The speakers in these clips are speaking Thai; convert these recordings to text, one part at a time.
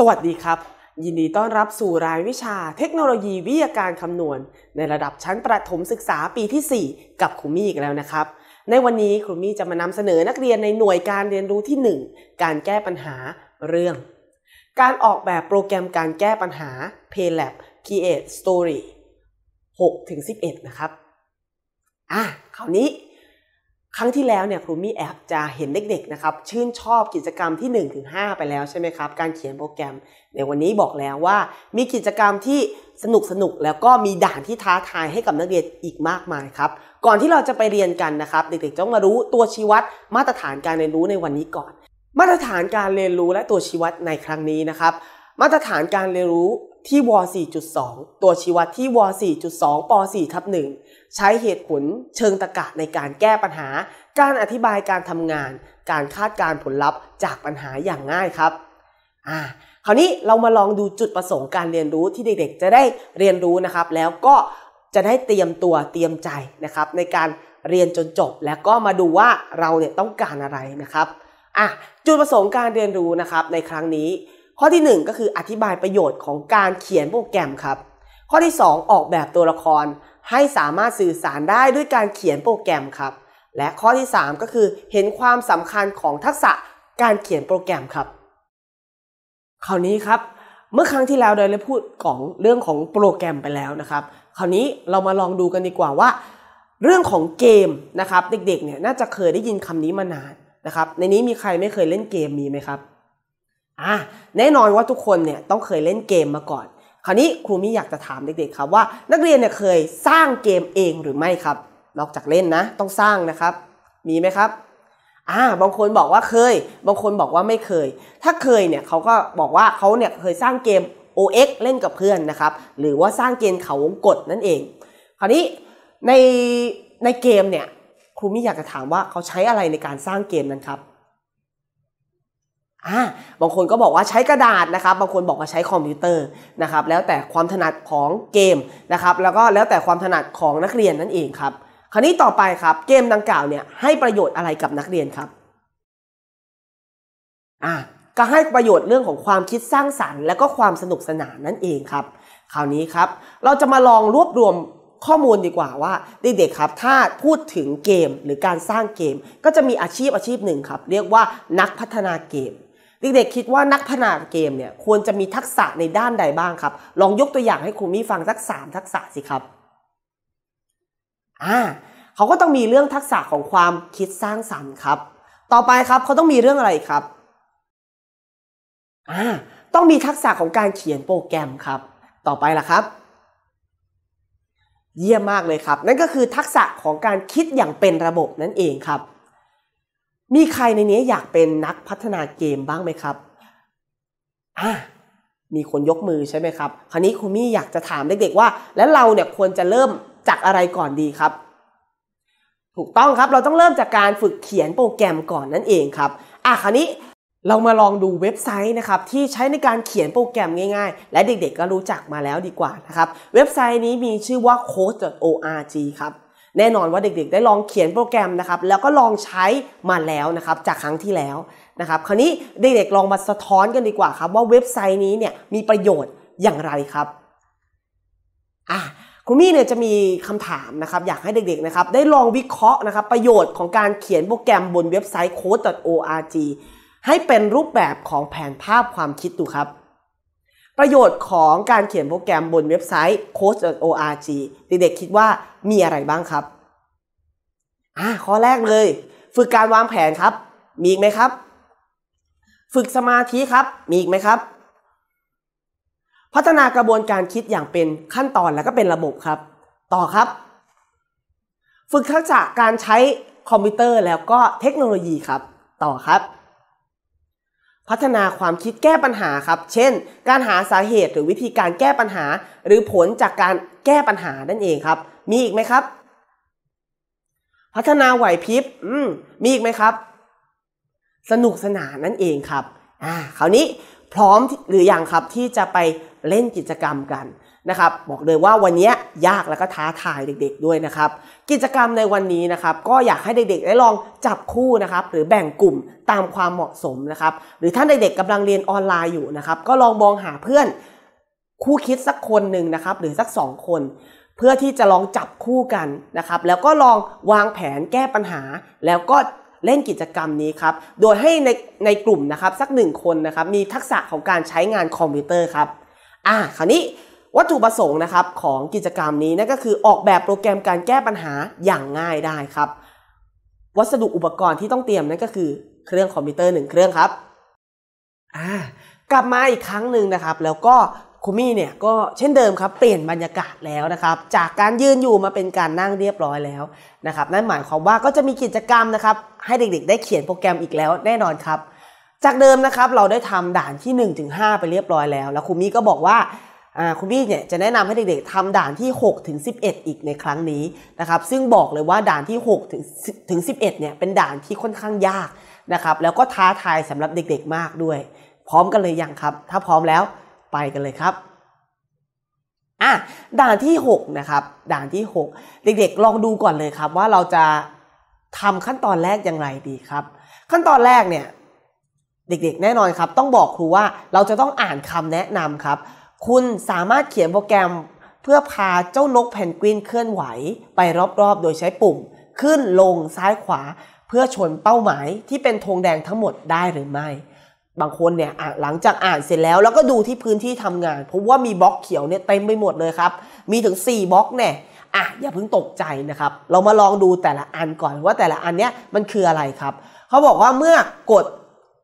สวัสดีครับ ยินดีต้อนรับสู่รายวิชาเทคโนโลยีวิทยาการคำนวณ ในระดับชั้นประถมศึกษาปีที่ 4 กับครูมี่อีกแล้วนะครับ ในวันนี้ครูมี่จะมานำเสนอนักเรียนในหน่วยการเรียนรู้ที่ 1 การแก้ปัญหาเรื่อง การออกแบบโปรแกรมการแก้ปัญหา p a y l a b Create Story 6-11 นะครับ อ่ะคราวนี้ครั้งที่แล้วเนี่ยครูมี่แอบจะเห็นเด็กๆนะครับชื่นชอบกิจกรรมที่1-5ไปแล้วใช่ไหมครับการเขียนโปรแกรมในวันนี้บอกแล้วว่า มีกิจกรรมที่สนุกสนุกแล้วก็มีด่านที่ท้าทายให้กับนักเรียนอีกมากมายครับก่อนที่เราจะไปเรียนกันนะครับ เด็กๆต้องมารู้ตัวชี้วัด มาตรฐานการเรียนรู้ในวันนี้ก่อน มาตรฐานการเรียนรู้และตัวชี้วัดในครั้งนี้นะครับมาตรฐานการเรียนรู้ที่ว4.2 ตัวชี้วัดที่ว4.2ป4ทับ1ใช้เหตุผลเชิงตรรกะในการแก้ปัญหา การอธิบายการทำงาน การคาดการผลลัพธ์จากปัญหาอย่างง่ายครับอ่าคราวนี้เรามาลองดูจุดประสงค์การเรียนรู้ที่เด็กๆจะได้เรียนรู้นะครับ แล้วก็จะได้เตรียมตัวเตรียมใจนะครับ ในการเรียนจนจบ แล้วก็มาดูว่าเราเนี่ยต้องการอะไรนะครับอ่ะจุดประสงค์การเรียนรู้นะครับในครั้งนี้ข้อที่ 1 ก็คืออธิบายประโยชน์ของการเขียนโปรแกรมครับ ข้อที่ 2 ออกแบบตัวละครให้สามารถสื่อสารได้ด้วยการเขียนโปรแกรมครับ และข้อที่ 3 ก็คือเห็นความสำคัญของทักษะการเขียนโปรแกรมครับ คราวนี้ครับเมื่อครั้งที่แล้วเราได้พูดของเรื่องของโปรแกรมไปแล้วนะครับ คราวนี้เรามาลองดูกันดีกว่าว่า เรื่องของเกมนะครับ เด็กๆเนี่ยน่าจะเคยได้ยินคำนี้มานานนะครับ ในนี้มีใครไม่เคยเล่นเกมมีไหมครับอ่ะแน่นอนว่าทุกคนเนี่ยต้องเคยเล่นเกมมาก่อน คราวนี้ครูมิอยากจะถามเด็กๆครับว่านักเรียนเนี่ยเคยสร้างเกมเองหรือไม่ครับ นอกจากเล่นนะต้องสร้างนะครับมีไหมครับอ่าบางคนบอกว่าเคย บางคนบอกว่าไม่เคย ถ้าเคยเนี่ยเขาก็บอกว่าเขาเนี่ยเคยสร้างเกม OX เล่นกับเพื่อนนะครับ หรือว่าสร้างเกมเขาวงกฏนั่นเอง คราวนี้ในในเกมเนี่ยครูมิอยากจะถามว่าเขาใช้อะไรในการสร้างเกมนั้นครับอ่าบางคนก็บอกว่าใช้กระดาษนะครับ บางคนบอกว่าใช้คอมพิวเตอร์นะครับ แล้วแต่ความถนัดของเกมนะครับ แล้วก็แล้วแต่ความถนัดของนักเรียนนั่นเองครับ คราวนี้ต่อไปครับ เกมดังกล่าวเนี่ยให้ประโยชน์อะไรกับนักเรียนครับ อ่าก็ให้ประโยชน์เรื่องของความคิดสร้างสารรค์ และก็ความสนุกสนานนั่นเองครับ คราวนี้ครับ เราจะมาลองรวบรวมข้อมูลดีกว่าว่าเด็กๆครับ ถ้าพูดถึงเกม หรือการสร้างเกม ก็จะมีอาชีพอาชีพหนึ่งครับ เรียกว่านักพัฒนาเกมเด็กๆคิดว่านักพนันเกมเนี่ย ควรจะมีทักษะในด้านใดบ้างครับ ลองยกตัวอย่างให้ครูมี่ฟังสักสามทักษะสิครับอ่าเขาก็ต้องมีเรื่องทักษะของความคิดสร้างสรรค์ครับ ต่อไปครับเขาต้องมีเรื่องอะไรครับอ่าต้องมีทักษะของการเขียนโปรแกรมครับ ต่อไปล่ะครับ เยี่ยมมากเลยครับ นั่นก็คือทักษะของการคิดอย่างเป็นระบบนั่นเองครับมีใครในนี้อยากเป็นนักพัฒนาเกมบ้างไหมครับ อ่ะมีคนยกมือใช่ไหมครับ คราวนี้ครูมี่อยากจะถามเด็กๆว่า แล้วเราเนี่ยควรจะเริ่มจากอะไรก่อนดีครับ ถูกต้องครับเราต้องเริ่มจากการฝึกเขียนโปรแกรมก่อนนั่นเองครับ อ่ะคราวนี้เรามาลองดูเว็บไซต์นะครับ ที่ใช้ในการเขียนโปรแกรมง่ายๆ และเด็กๆก็รู้จักมาแล้วดีกว่านะครับ เว็บไซต์นี้มีชื่อว่า code.org ครับแน่นอนว่าเด็กๆ ได้ลองเขียนโปรแกรมนะครับ แล้วก็ลองใช้มาแล้วนะครับ จากครั้งที่แล้วนะครับ คราวนี้เด็กๆลองมาสะท้อนกันดีกว่าครับว่าเว็บไซต์นี้เนี่ยมีประโยชน์อย่างไรครับอ่ะครูมี่เนี่ยจะมีคำถามนะครับอยากให้เด็กๆนะครับ ได้ลองวิเคราะห์นะครับประโยชน์ของการเขียนโปรแกรมบนเว็บไซต์ code.org ให้เป็นรูปแบบของแผนภาพความคิดดูครับประโยชน์ของการเขียนโปรแกรมบนเว็บไซต์ coach.org เด็กๆคิดว่ามีอะไรบ้างครับ อ่าข้อแรกเลย ฝึกการวางแผนครับ มีอีกไหมครับ ฝึกสมาธิครับ มีอีกไหมครับ พัฒนากระบวนการคิดอย่างเป็นขั้นตอนและก็เป็นระบบครับ ต่อครับ ฝึกทักษะการใช้คอมพิวเตอร์แล้วก็เทคโนโลยีครับ ต่อครับพัฒนาความคิดแก้ปัญหาครับ เช่น การหาสาเหตุหรือวิธีการแก้ปัญหา หรือผลจากการแก้ปัญหานั่นเองครับ มีอีกไหมครับ พัฒนาไหวพริบ อืม มีอีกไหมครับ สนุกสนานนั่นเองครับ อ่าคราวนี้ พร้อมหรืออยังครับที่จะไปเล่นกิจกรรมกันนะครับบอกเลยว่าวันนี้ยากแล้วก็ท้าทายเด็กๆด้วยนะครับกิจกรรมในวันนี้นะครับก็อยากให้เด็กๆได้ลองจับคู่นะครับหรือแบ่งกลุ่มตามความเหมาะสมนะครับหรือท่านเด็กๆกำลังเรียนออนไลน์อยู่นะครับก็ลองมองหาเพื่อนคู่คิดสักคนหนึ่งนะครับหรือสัก 2 คน เพื่อที่จะลองจับคู่กันนะครับแล้วก็ลองวางแผนแก้ปัญหา แล้วก็เล่นกิจกรรมนี้ครับโดยให้ในในกลุ่มนะครับสักหนึ่งคนนะครับมีทักษะของการใช้งานคอมพิวเตอร์ ครับอ่าคราวนี้วัตถุประสงค์นะครับของกิจกรรมนี้นั่นก็คือออกแบบโปรแกรมการแก้ปัญหาอย่างง่ายได้ครับ วัสดุอุปกรณ์ที่ต้องเตรียมนั่นก็คือเครื่องคอมพิวเตอร์หนึ่งเครื่องครับอ่ากลับมาอีกครั้งหนึ่งนะครับ แล้วก็คุมี่เนี่ยก็เช่นเดิมครับเปลี่ยนบรรยากาศแล้วนะครับ จากการยืนอยู่มาเป็นการนั่งเรียบร้อยแล้วนะครับนั่นหมายความว่าก็จะมีกิจกรรมนะครับ ให้เด็กๆ ได้เขียนโปรแกรมอีกแล้วแน่นอนครับ จากเดิมนะครับเราได้ทำด่านที่1-5ไปเรียบร้อยแล้วแล้วคุมี่ก็บอกว่าคุณพี่เนี่ยจะแนะนำให้เด็กๆ ทำด่านที่6ถึง11อีกในครั้งนี้นะครับ ซึ่งบอกเลยว่าด่านที่6ถึงถึง11เนี่ยเป็นด่านที่ค่อนข้างยากนะครับ แล้วก็ท้าทายสำหรับเด็ก ๆมากด้วย พร้อมกันเลยยังครับ ถ้าพร้อมแล้วไปกันเลยครับอ่ะด่านที่6นะครับ ด่านที่6เด็กๆลองดูก่อนเลยครับ ว่าเราจะทำขั้นตอนแรกอย่างไรดีครับ ขั้นตอนแรกเนี่ย เด็กๆ แน่นอนครับ ต้องบอกครูว่าเราจะต้องอ่านคำแนะนำครับคุณสามารถเขียนโปรแกรมเพื่อพาเจ้านกแพนกวินเคลื่อนไหวไปรอบๆ โดยใช้ปุ่มขึ้นลงซ้ายขวาเพื่อชนเป้าหมายที่เป็นธงแดงทั้งหมดได้หรือไม่ บางคนเนี่ยหลังจากอ่านเสร็จแล้วแล้วก็ดูที่พื้นที่ทำงานพบว่ามีบล็อกเขียวเนี่ยเต็มไปหมดเลยครับ มีถึง 4 บล็อกเนี่ยอ่ะอย่าเพิ่งตกใจนะครับ เรามาลองดูแต่ละอันก่อนว่าแต่ละอันเนี้ยมันคืออะไรครับ เขาบอกว่าเมื่อกด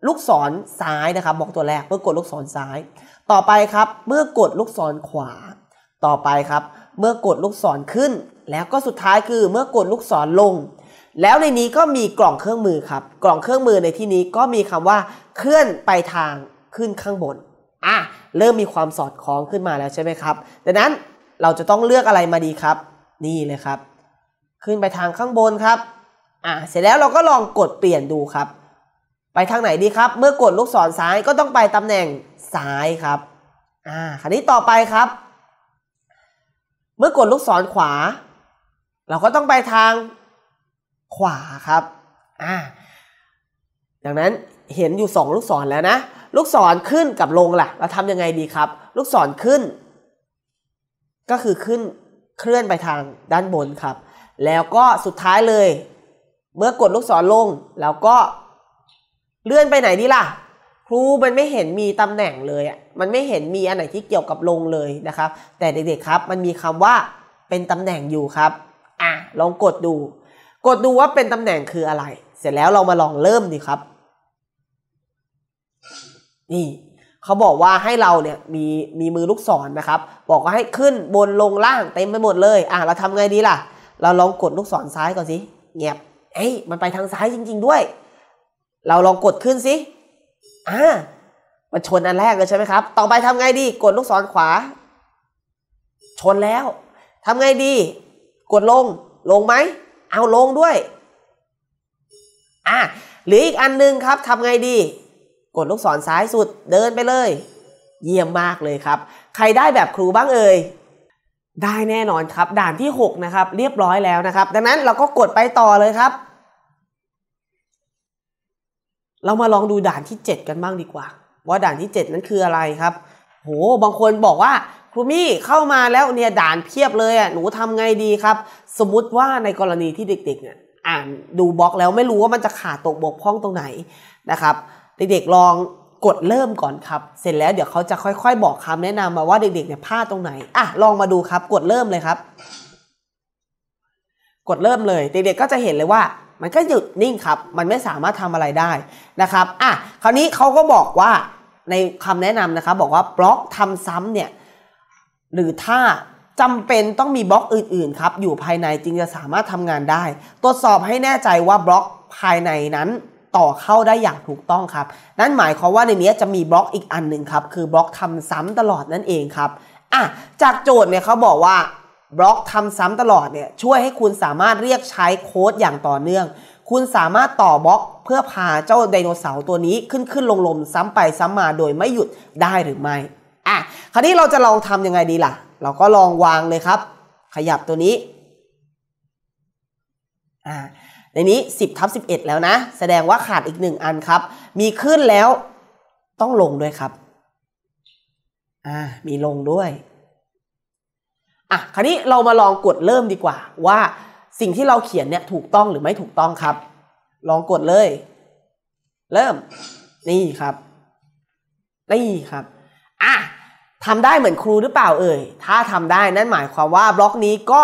ลูกศรซ้ายนะครับบล็อกตัวแรกเมื่อกดลูกศรซ้ายต่อไปครับเมื่อกดลูกศรขวา ต่อไปครับเมื่อกดลูกศรขึ้น แล้วก็สุดท้ายคือเมื่อกดลูกศรลง แล้วในนี้ก็มีกล่องเครื่องมือครับ กล่องเครื่องมือในที่นี้ก็มีคำว่า เคลื่อนไปทางขึ้นข้างบนอ่ะเริ่มมีความสอดคล้องขึ้นมาแล้วใช่ไหมครับดังนั้นเราจะต้องเลือกอะไรมาดีครับ นี่เลยครับ ขึ้นไปทางข้างบนครับอ่ะเสร็จแล้วเราก็ลองกดเปลี่ยนดูครับ ไปทางไหนดีครับเมื่อกดลูกศรซ้ายก็ต้องไปตำแหน่งซ้ายครับ อ่า คราวนี้ต่อไปครับ เมื่อกดลูกศรขวา เราก็ต้องไปทางขวาครับ อ่าดังนั้นเห็นอยู่2ลูกศรแล้วนะ ลูกศรขึ้นกับลงล่ะเราทำยังไงดีครับ ลูกศรขึ้น ก็คือขึ้นเคลื่อนไปทางด้านบนครับ แล้วก็สุดท้ายเลย เมื่อกดลูกศรลงแล้วก็เลื่อนไปไหนดีล่ะครูมันไม่เห็นมีตำแหน่งเลยอ่ะ มันไม่เห็นมีอันไหนที่เกี่ยวกับลงเลยนะครับ แต่เด็กๆครับ มันมีคำว่า เป็นตำแหน่งอยู่ครับ อ่ะลองกดดู กดดูว่าเป็นตำแหน่งคืออะไร เสร็จแล้วเรามาลองเริ่มดีครับ นี่เขาบอกว่าให้เราเนี่ยมีมีมือลูกศรนนะครับ บอกว่าให้ขึ้นบนลงล่างเต็มไปหมดเลย อ่ะเราทำไงดีล่ะ เราลองกดลูกศรซ้ายก่อนสิเงียบ เอ้ยมันไปทางซ้ายจริงๆด้วย เราลองกดขึ้นสิอ่ามันชนอันแรกเลยใช่ไหมครับ ต่อไปทำไงดี กดลูกศรขวา ชนแล้ว ทำไงดี กดลง ลงไหม เอาลงด้วย อ่ะหรืออีกอันนึงครับ ทำไงดี กดลูกศรซ้ายสุด เดินไปเลย เยี่ยมมากเลยครับ ใครได้แบบครูบ้างเอ่ย ได้แน่นอนครับ ด่านที่6นะครับ เรียบร้อยแล้วนะครับ ดังนั้นเราก็กดไปต่อเลยครับเรามาลองดูด่านที่ 7 กันบ้างดีกว่า ว่าด่านที่ 7นั้นคืออะไรครับโหบางคนบอกว่า ครูมี่เข้ามาแล้วเนี่ยด่านเพียบเลยอ่ะหนูทำไงดีครับ สมมุติว่าในกรณีที่เด็กๆเนี่ยอ่านดูบล็อกแล้วไม่รู้ว่ามันจะขาดตกบกพร่องตรงไหนนะครับเด็ก ๆ ลองกดเริ่มก่อนครับ เสร็จแล้วเดี๋ยวเขาจะค่อย ๆ บอกคำแนะนำมาว่าเด็ก ๆ เนี่ยพลาดตรงไหนอ่ะลองมาดูครับ กดเริ่มเลยครับ กดเริ่มเลยเด็ก ๆ ก็จะเห็นเลยว่ามันก็หยุดนิ่งครับ มันไม่สามารถทำอะไรได้นะครับอ่ะคราวนี้เขาก็บอกว่าในคำแนะนำนะครับ บอกว่าบล็อกทำซ้ำเนี่ยหรือถ้าจำเป็นต้องมีบล็อกอื่นๆครับอยู่ภายในจึงจะสามารถทำงานได้ ตรวจสอบให้แน่ใจว่าบล็อกภายในนั้นต่อเข้าได้อย่างถูกต้องครับ นั่นหมายความว่าในนี้จะมีบล็อกอีกอันหนึ่งครับ คือบล็อกทำซ้ำตลอดนั่นเองครับอ่ะจากโจทย์เนี่ยเขาบอกว่าบล็อกทำซ้ำตลอดเนี่ยช่วยให้คุณสามารถเรียกใช้โค้ดอย่างต่อเนื่อง คุณสามารถต่อบล็อกเพื่อพาเจ้าไดโนเสาร์ตัวนี้ขึ้นขึ้นลงลมซ้ำไปซ้ำมา โดยไม่หยุดได้หรือไม่ อ่ะคราวนี้เราจะลองทำยังไงดีล่ะ เราก็ลองวางเลยครับ ขยับตัวนี้อ่าในนี้ 10ทับ11 แล้วนะ แสดงว่าขาดอีก1อันครับ มีขึ้นแล้วต้องลงด้วยครับอ่ามีลงด้วยอ่ะ คราวนี้เรามาลองกดเริ่มดีกว่า ว่าสิ่งที่เราเขียนเนี่ยถูกต้องหรือไม่ถูกต้องครับ ลองกดเลย เริ่มนี่ครับนี่ครับอ่ะทำได้เหมือนครูหรือเปล่าเอ่ยถ้าทำได้นั่นหมายความว่าบล็อกนี้ก็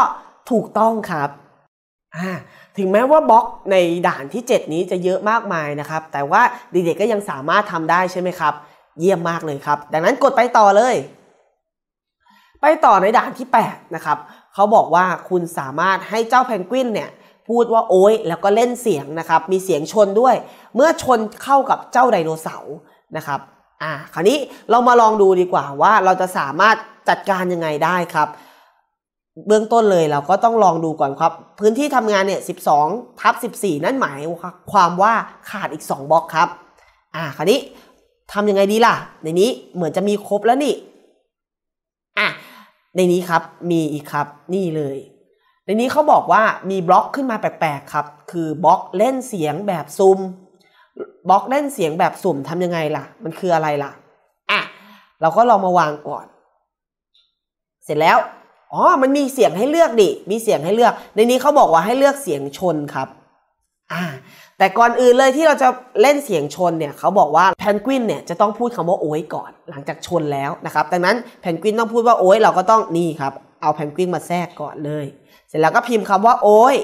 ถูกต้องครับอ่าถึงแม้ว่าบล็อกในด่านที่ 7 นี้จะเยอะมากมายนะครับ แต่ว่าเด็กๆก็ยังสามารถทำได้ใช่ไหมครับ เยี่ยมมากเลยครับดังนั้นกดไปต่อเลยไปต่อในด่านที่ 8 นะครับเขาบอกว่าคุณสามารถให้เจ้าเพนกวินเนี่ย พูดว่าโอ้ยแล้วก็เล่นเสียงนะครับ มีเสียงชนด้วย เมื่อชนเข้ากับเจ้าไดโนเสาร์นะครับ อ่าคราวนี้เรามาลองดูดีกว่าว่าเราจะสามารถจัดการยังไงได้ครับ เบื้องต้นเลยเราก็ต้องลองดูก่อนครับ พื้นที่ทำงานเนี่ย 12ทับ14 นั่นหมาย ความว่าขาดอีก 2บล็อกครับอ่าคราวนี้ทำยังไงดีล่ะ ในนี้เหมือนจะมีครบแล้วนี่ในนี้ครับมีอีกครับนี่เลย ในนี้เขาบอกว่ามีบล็อกขึ้นมาแปลกๆครับ คือบล็อกเล่นเสียงแบบซุ่มบล็อกเล่นเสียงแบบสุ่มทำยังไงล่ะ มันคืออะไรล่ะอ่ะเราก็ลองมาวางก่อน เสร็จแล้วอ๋อมันมีเสียงให้เลือกดิมีเสียงให้เลือก ในนี้เขาบอกว่าให้เลือกเสียงชนครับ อ่าแต่ก่อนอื่นเลยที่เราจะเล่นเสียงชนเนี่ย เขาบอกว่าแพนกวินเนี่ยจะต้องพูดคำว่าโอ้ยก่อนหลังจากชนแล้วนะครับดังนั้นแพนกวินต้องพูดว่าโอ้ยเราก็ต้องนี่ครับเอาแพนกวินมาแทรกก่อนเลย เสร็จแล้วก็พิมพ์คำว่าโอ้ย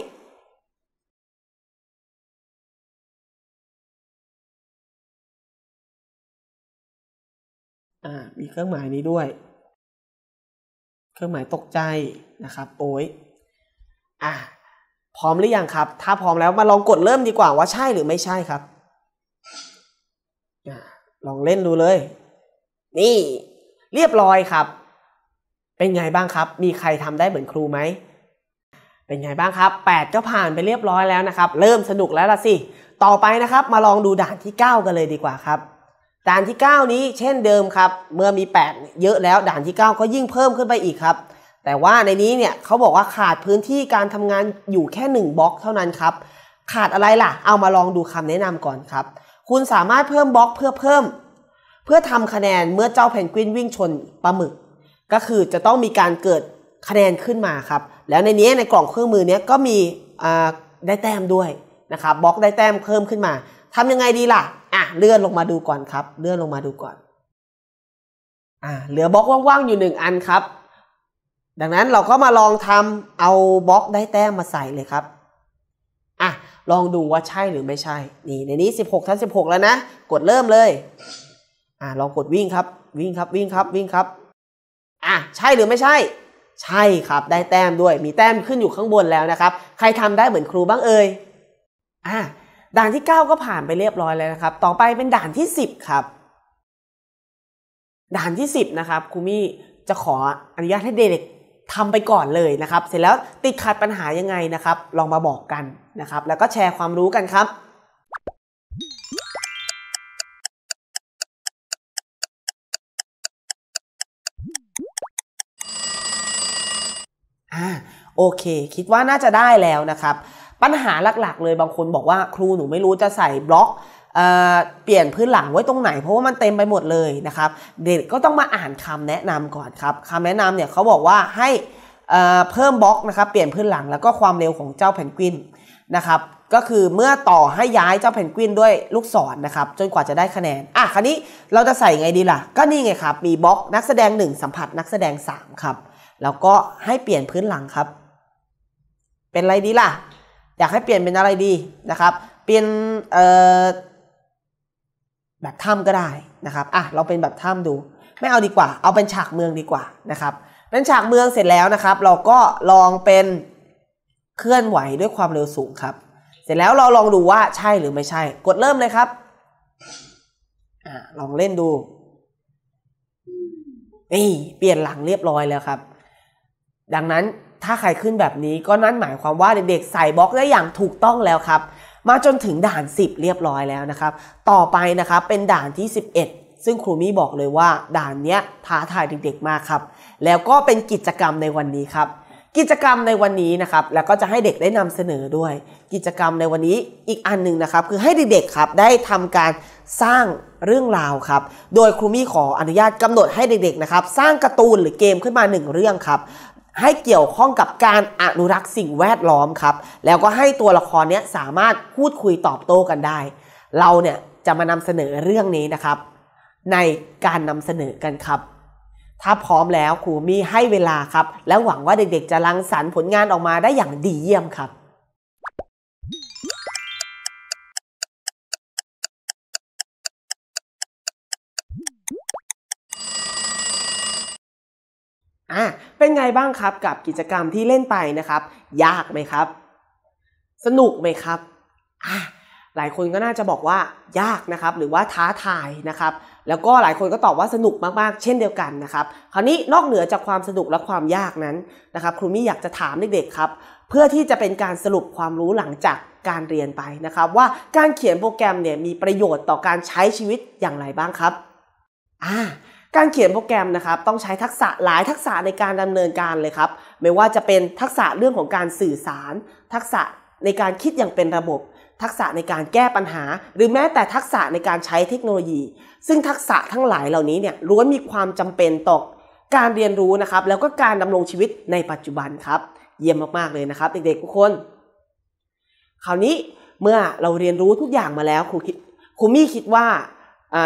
มีเครื่องหมายนี้ด้วย เครื่องหมายตกใจนะครับโอ้ยอ่ะพร้อมหรือยังครับ ถ้าพร้อมแล้วมาลองกดเริ่มดีกว่าว่าใช่หรือไม่ใช่ครับ ลองเล่นดูเลย นี่ เรียบร้อยครับ เป็นไงบ้างครับ มีใครทำได้เหมือนครูไหม เป็นไงบ้างครับ8ก็ผ่านไปเรียบร้อยแล้วนะครับ เริ่มสนุกแล้วล่ะสิ ต่อไปนะครับ มาลองดูด่านที่9กันเลยดีกว่าครับ ด่านที่9นี้เช่นเดิมครับ เมื่อมี8เยอะแล้วด่านที่9ก็ยิ่งเพิ่มขึ้นไปอีกครับแต่ว่าในนี้เนี่ยเขาบอกว่าขาดพื้นที่การทำงานอยู่แค่1บล็อกเท่านั้นครับ ขาดอะไรล่ะเอามาลองดูคำแนะนำก่อนครับ คุณสามารถเพิ่มบล็อกเพื่อเพิ่ม เพื่อทำคะแนนเมื่อเจ้าผพนกวินวิ่งชนปลาหมึก ก็คือจะต้องมีการเกิดคะแนนขึ้นมาครับ แล้วในนี้ในกล่องเครื่องมือเนี้ยก็มีได้แต้มด้วยนะครับบล็อกได้แต้มเพิ่มขึ้นมาทำยังไงดีล่ะ อ่ะเลื่อนลงมาดูก่อนครับ เลื่อนลงมาดูก่อน อ่ะเหลือบล็อกว่างๆอยู่หนึ่งอันครับดังนั้นเราก็มาลองทำเอาบล็อกได้แต้มมาใส่เลยครับ อ่ะลองดูว่าใช่หรือไม่ใช่ นี่ ในนี้16ทั้ง16แล้วนะ กดเริ่มเลย อ่ะลองกดวิ่งครับ วิ่งครับ วิ่งครับ วิ่งครับ อ่ะใช่หรือไม่ใช่ ใช่ครับ ได้แต้มด้วย มีแต้มขึ้นอยู่ข้างบนแล้วนะครับ ใครทำได้เหมือนครูบ้างเอ่ย อ่ะด่านที่ 9 ก็ผ่านไปเรียบร้อยแล้วนะครับ ต่อไปเป็นด่านที่ 10 ครับ ด่านที่ 10 นะครับครูมี่จะขออนุญาตให้เด็กทำไปก่อนเลยนะครับ เสร็จแล้วติดขัดปัญหายังไงนะครับ ลองมาบอกกันนะครับ แล้วก็แชร์ความรู้กันครับอ่าโอเค คิดว่าน่าจะได้แล้วนะครับ ปัญหาหลักๆเลยบางคนบอกว่าครูหนูไม่รู้จะใส่บล็อกเปลี่ยนพื้นหลังไว้ตรงไหน เพราะว่ามันเต็มไปหมดเลยนะครับ เด็กก็ต้องมาอ่านคำแนะนำก่อนครับคำแนะนำเนี่ยเขาบอกว่าให้เพิ่มบล็อกนะครับ เปลี่ยนพื้นหลังแล้วก็ความเร็วของเจ้าแผ่นกวินนะครับ ก็คือเมื่อต่อให้ย้ายเจ้าแผ่นกวินด้วยลูกศรนนะครับจนกว่าจะได้คะแนนอ่ะคราวนี้เราจะใส่ไงดีล่ะก็นี่ไงครับมีบล็อกนักแสดง1 สัมผัส นักแสดง3ครับแล้วก็ให้เปลี่ยนพื้นหลังครับ เป็นอะไรดีล่ะ อยากให้เปลี่ยนเป็นอะไรดีนะครับ เป็นเอ่อแบบถ้ำก็ได้นะครับ อ่ะ เราเป็นแบบถ้ำดู ไม่เอาดีกว่า เอาเป็นฉากเมืองดีกว่านะครับเป็นฉากเมืองเสร็จแล้วนะครับ เราก็ลองเป็นเคลื่อนไหวด้วยความเร็วสูงครับ เสร็จแล้วเราลองดูว่าใช่หรือไม่ใช่ กดเริ่มเลยครับ อ่ะ ลองเล่นดูนี่เปลี่ยนหลังเรียบร้อยแล้วครับ ดังนั้นถ้าใครขึ้นแบบนี้ก็นั่นหมายความว่าเด็กๆใส่บล็อกได้อย่างถูกต้องแล้วครับมาจนถึงด่าน 10 เรียบร้อยแล้วนะครับ ต่อไปนะครับเป็นด่านที่ 11 ซึ่งครูมี่บอกเลยว่าด่านเนี้ยท้าทายเด็กๆมากครับแล้วก็เป็นกิจกรรมในวันนี้ครับ กิจกรรมในวันนี้นะครับแล้วก็จะให้เด็กได้นำเสนอด้วย กิจกรรมในวันนี้อีกอันหนึ่งนะครับ คือให้เด็กๆครับได้ทำการสร้างเรื่องราวครับ โดยครูมี่ขออนุญาตกำหนดให้เด็กๆนะครับสร้างการ์ตูนหรือเกมขึ้นมา 1 เรื่องครับให้เกี่ยวข้องกับการอนุรักษ์สิ่งแวดล้อมครับ แล้วก็ให้ตัวละครเนี้ยสามารถพูดคุยตอบโต้กันได้ เราเนี่ยจะมานำเสนอเรื่องนี้นะครับ ในการนำเสนอกันครับ ถ้าพร้อมแล้วครูมีให้เวลาครับ และหวังว่าเด็กๆจะรังสรรค์ผลงานออกมาได้อย่างดีเยี่ยมครับอ่ะเป็นไงบ้างครับกับกิจกรรมที่เล่นไปนะครับ ยากไหมครับ สนุกไหมครับ อ่ะหลายคนก็น่าจะบอกว่า ยากนะครับ หรือว่าท้าทายนะครับ แล้วก็หลายคนก็ตอบว่าสนุกมากๆเช่นเดียวกันนะครับ คราวนี้นอกเหนือจากความสนุกและความยากนั้นนะครับครูมี่อยากจะถามเด็กๆครับ เพื่อที่จะเป็นการสรุปความรู้หลังจากการเรียนไปนะครับ ว่าการเขียนโปรแกรมเนี่ยมีประโยชน์ต่อการใช้ชีวิตอย่างไรบ้างครับ อ่าการเขียนโปรแกรมนะครับต้องใช้ทักษะหลายทักษะในการดำเนินการเลยครับ ไม่ว่าจะเป็นทักษะเรื่องของการสื่อสาร ทักษะในการคิดอย่างเป็นระบบ ทักษะในการแก้ปัญหา หรือแม้แต่ทักษะในการใช้เทคโนโลยี ซึ่งทักษะทั้งหลายเหล่านี้เนี่ยล้วนมีความจำเป็นต่อการเรียนรู้นะครับแล้วก็การดำรงชีวิตในปัจจุบันครับ เยี่ยมมากๆเลยนะครับเด็กๆทุกคนคราวนี้เมื่อเราเรียนรู้ทุกอย่างมาแล้วครูคิดครูมี่คิดว่า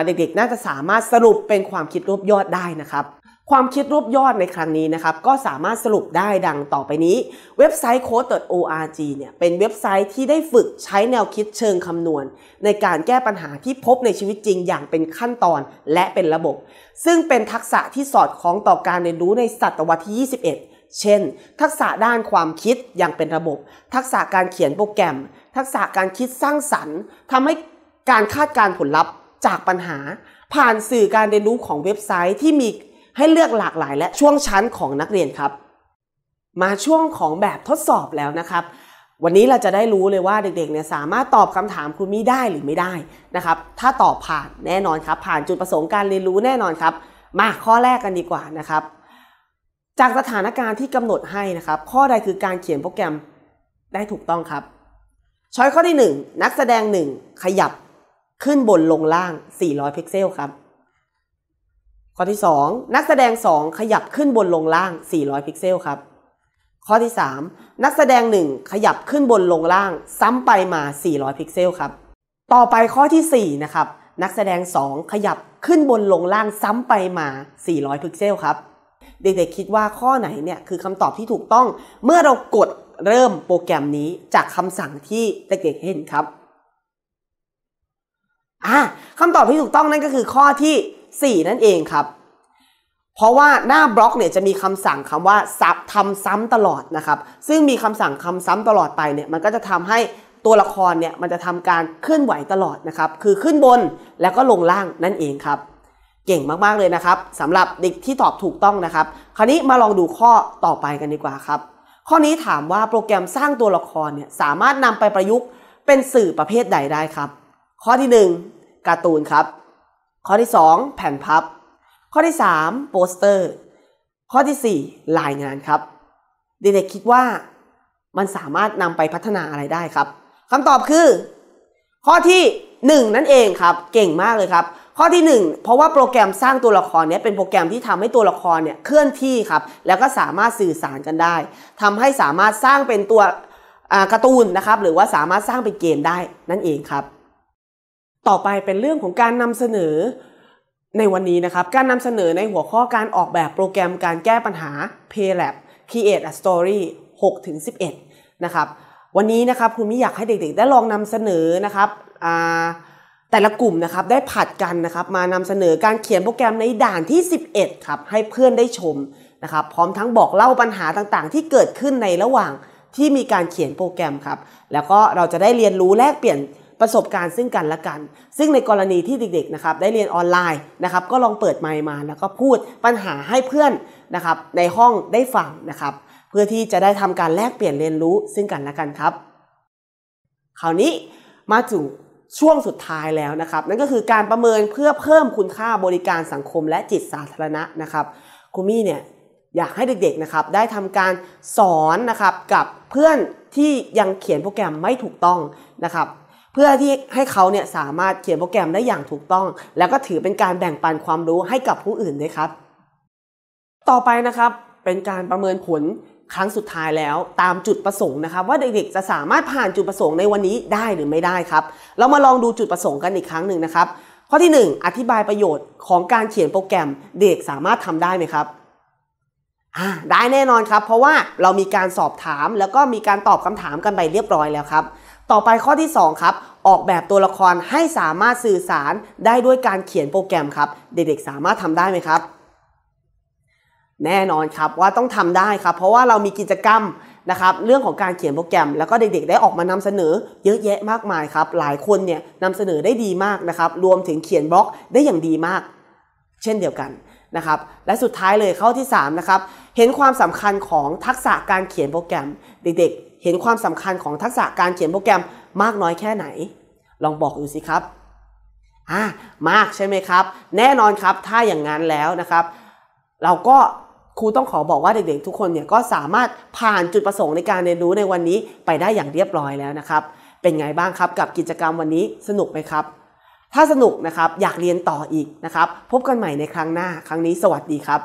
เด็กๆ น่าจะสามารถสรุปเป็นความคิดรวบยอดได้นะครับ ความคิดรวบยอดในครั้งนี้นะครับ ก็สามารถสรุปได้ดังต่อไปนี้ เว็บไซต์ code.org เนี่ยเป็นเว็บไซต์ที่ได้ฝึกใช้แนวคิดเชิงคำนวณ ในการแก้ปัญหาที่พบในชีวิตจริงอย่างเป็นขั้นตอนและเป็นระบบ ซึ่งเป็นทักษะที่สอดคล้องต่อการเรียนรู้ในศตวรรษที่ 21 เช่น ทักษะด้านความคิดอย่างเป็นระบบ ทักษะการเขียนโปรแกรม ทักษะการคิดสร้างสรรค์ ทำให้การคาดการผลลัพธ์จากปัญหาผ่านสื่อการเรียนรู้ของเว็บไซต์ที่มีให้เลือกหลากหลายและช่วงชั้นของนักเรียนครับ มาช่วงของแบบทดสอบแล้วนะครับ วันนี้เราจะได้รู้เลยว่าเด็กๆเนี่ยสามารถตอบคำถามครูมี่ได้หรือไม่ได้นะครับ ถ้าตอบผ่านแน่นอนครับ ผ่านจุดประสงค์การเรียนรู้แน่นอนครับ มาข้อแรกกันดีกว่านะครับ จากสถานการณ์ที่กำหนดให้นะครับ ข้อใดคือการเขียนโปรแกรมได้ถูกต้องครับช้อยข้อที่ 1 นักแสดง1ขยับขึ้นบนลงล่าง 400 พิกเซลครับ ข้อที่2นักแสดง 2 ขยับขึ้นบนลงล่าง 400 พิกเซลครับ ข้อที่3นักแสดง 1 ขยับขึ้นบนลงล่างซ้ำไปมา 400 พิกเซลครับ ต่อไปข้อที่4นะครับนักแสดง 2 ขยับขึ้นบนลงล่างซ้ำไปมา 400 พิกเซลครับ เด็กๆคิดว่าข้อไหนเนี่ยคือคำตอบที่ถูกต้องเมื่อเรากดเริ่มโปรแกรมนี้จากคำสั่งที่เด็กๆเห็นครับ่ะคำตอบที่ถูกต้องนั่นก็คือข้อที่ 4 นั่นเองครับ เพราะว่าหน้าบล็อกเนี่ยจะมีคำสั่งคำว่าซับทำซ้ำตลอดนะครับ ซึ่งมีคำสั่งคำซ้ำตลอดไปเนี่ย มันก็จะทำให้ตัวละครเนี่ยมันจะทำการเคลื่อนไหวตลอดนะครับ คือขึ้นบนแล้วก็ลงล่างนั่นเองครับ เก่งมากๆเลยนะครับสำหรับเด็กที่ตอบถูกต้องนะครับ คราวนี้มาลองดูข้อต่อไปกันดีกว่าครับ ข้อนี้ถามว่าโปรแกรมสร้างตัวละครเนี่ยสามารถนำไปประยุกต์เป็นสื่อประเภทใดได้ครับ ข้อที่1การ์ตูนครับ ข้อที่ 2 แผ่นพับ ข้อที่3โปสเตอร์ ข้อที่4รายงานครับเด็กๆคิดว่ามันสามารถนำไปพัฒนาอะไรได้ครับคำตอบคือ ข้อที่ 1 นั่นเองครับ เก่งมากเลยครับ ข้อที่ 1 เพราะว่าโปรแกรมสร้างตัวละครเนี้ยเป็นโปรแกรมที่ทำให้ตัวละครเนี่ยเคลื่อนที่ครับ แล้วก็สามารถสื่อสารกันได้ ทำให้สามารถสร้างเป็นตัวการ์ตูนนะครับ หรือว่าสามารถสร้างเป็นเกมได้นั่นเองครับต่อไปเป็นเรื่องของการนำเสนอในวันนี้นะครับ การนำเสนอในหัวข้อการออกแบบโปรแกรมการแก้ปัญหา PLAB Create a Story 6-11นะครับวันนี้นะครับคุณมิอยากให้เด็กๆ ได้ลองนำเสนอนะครับแต่ละกลุ่มนะครับได้ผัดกันนะครับมานำเสนอการเขียนโปรแกรมในด่านที่ 11ครับให้เพื่อนได้ชมนะครับพร้อมทั้งบอกเล่าปัญหาต่างๆที่เกิดขึ้นในระหว่างที่มีการเขียนโปรแกรมครับแล้วก็เราจะได้เรียนรู้แลกเปลี่ยนประสบการณ์ซึ่งกันและกัน ซึ่งในกรณีที่เด็กๆ นะครับ ได้เรียนออนไลน์นะครับ ก็ลองเปิดไมค์มาแล้วก็พูดปัญหาให้เพื่อนนะครับในห้องได้ฟังนะครับ เพื่อที่จะได้ทำการแลกเปลี่ยนเรียนรู้ซึ่งกันและกันครับ คราวนี้มาถึงช่วงสุดท้ายแล้วนะครับ นั่นก็คือการประเมินเพื่อเพิ่มคุณค่าบริการสังคมและจิตสาธารณะนะครับคุมี่เนี่ยอยากให้เด็กๆ นะครับ ได้ทำการสอนนะครับกับเพื่อนที่ยังเขียนโปรแกรมไม่ถูกต้องนะครับพื่อที่ให้เขาเนี่ยสามารถเขียนโปรแกรมได้อย่างถูกต้อง แล้วก็ถือเป็นการแบ่งปันความรู้ให้กับผู้อื่นด้วยครับ ต่อไปนะครับ เป็นการประเมินผลครั้งสุดท้ายแล้ว ตามจุดประสงค์นะครับ ว่าเด็กๆจะสามารถผ่านจุดประสงค์ในวันนี้ได้หรือไม่ได้ครับ เรามาลองดูจุดประสงค์กันอีกครั้งหนึ่งนะครับข้อที่ 1 อธิบายประโยชน์ของการเขียนโปรแกรมเด็กสามารถทำได้ไหมครับได้แน่นอนครับ เพราะว่าเรามีการสอบถามแล้วก็มีการตอบคำถามกันไปเรียบร้อยแล้วครับต่อไปข้อที่2ครับ ออกแบบตัวละครให้สามารถสื่อสารได้ด้วยการเขียนโปรแกรมครับ เด็กๆสามารถทำได้ไหมครับ แน่นอนครับว่าต้องทำได้ครับ เพราะว่าเรามีกิจกรรมนะครับเรื่องของการเขียนโปรแกรม แล้วก็เด็กๆได้ออกมานำเสนอเยอะแยะมากมายครับ หลายคนเนี่ยนำเสนอได้ดีมากนะครับรวมถึงเขียนบล็อกได้อย่างดีมาก เช่นเดียวกันนะครับ และสุดท้ายเลยข้อที่3นะครับเห็นความสำคัญของทักษะการเขียนโปรแกรมเด็กๆเห็นความสำคัญของทักษะการเขียนโปรแกรมมากน้อยแค่ไหน ลองบอกดูสิครับ อ่า มากใช่ไหมครับ แน่นอนครับ ถ้าอย่างนั้นแล้วนะครับ เราก็ครูต้องขอบอกว่าเด็กๆทุกคนเนี่ยก็สามารถผ่านจุดประสงค์ในการเรียนรู้ในวันนี้ไปได้อย่างเรียบร้อยแล้วนะครับ เป็นไงบ้างครับกับกิจกรรมวันนี้สนุกไหมครับ ถ้าสนุกนะครับอยากเรียนต่ออีกนะครับ พบกันใหม่ในครั้งหน้า ครั้งนี้ สวัสดีครับ